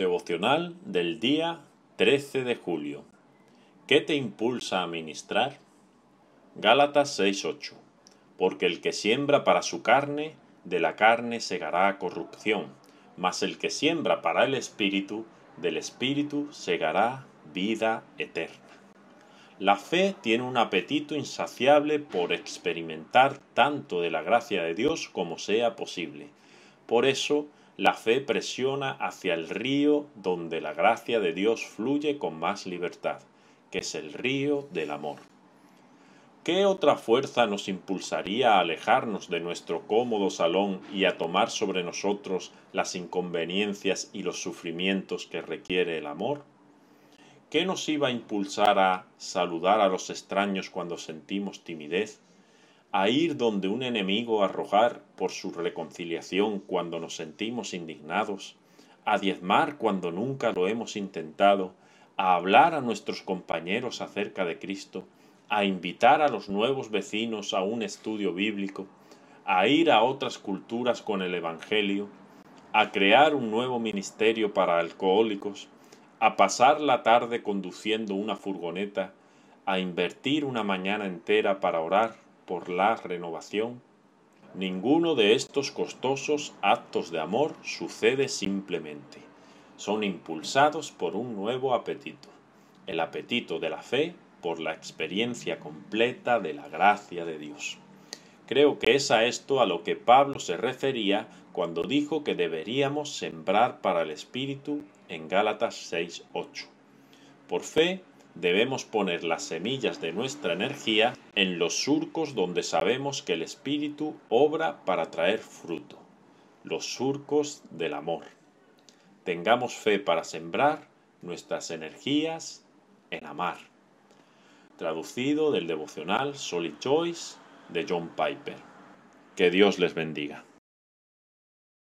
Devocional del día 13 de julio. ¿Qué te impulsa a ministrar? Gálatas 6:8. Porque el que siembra para su carne, de la carne segará corrupción, mas el que siembra para el espíritu, del espíritu segará vida eterna. La fe tiene un apetito insaciable por experimentar tanto de la gracia de Dios como sea posible. Por eso, la fe presiona hacia el río donde la gracia de Dios fluye con más libertad, que es el río del amor. ¿Qué otra fuerza nos impulsaría a alejarnos de nuestro cómodo salón y a tomar sobre nosotros las inconveniencias y los sufrimientos que requiere el amor? ¿Qué nos iba a impulsar a saludar a los extraños cuando sentimos timidez? a ir donde un enemigo arrojar por su reconciliación cuando nos sentimos indignados, a diezmar cuando nunca lo hemos intentado, a hablar a nuestros compañeros acerca de Cristo, a invitar a los nuevos vecinos a un estudio bíblico, a ir a otras culturas con el Evangelio, a crear un nuevo ministerio para alcohólicos, a pasar la tarde conduciendo una furgoneta, a invertir una mañana entera para orar, por la renovación, ninguno de estos costosos actos de amor sucede simplemente. Son impulsados por un nuevo apetito, el apetito de la fe por la experiencia completa de la gracia de Dios. Creo que es a esto a lo que Pablo se refería cuando dijo que deberíamos sembrar para el Espíritu en Gálatas 6.8. Por fe debemos poner las semillas de nuestra energía en los surcos donde sabemos que el Espíritu obra para traer fruto, los surcos del amor. Tengamos fe para sembrar nuestras energías en amar. Traducido del devocional Solid Choice de John Piper. Que Dios les bendiga.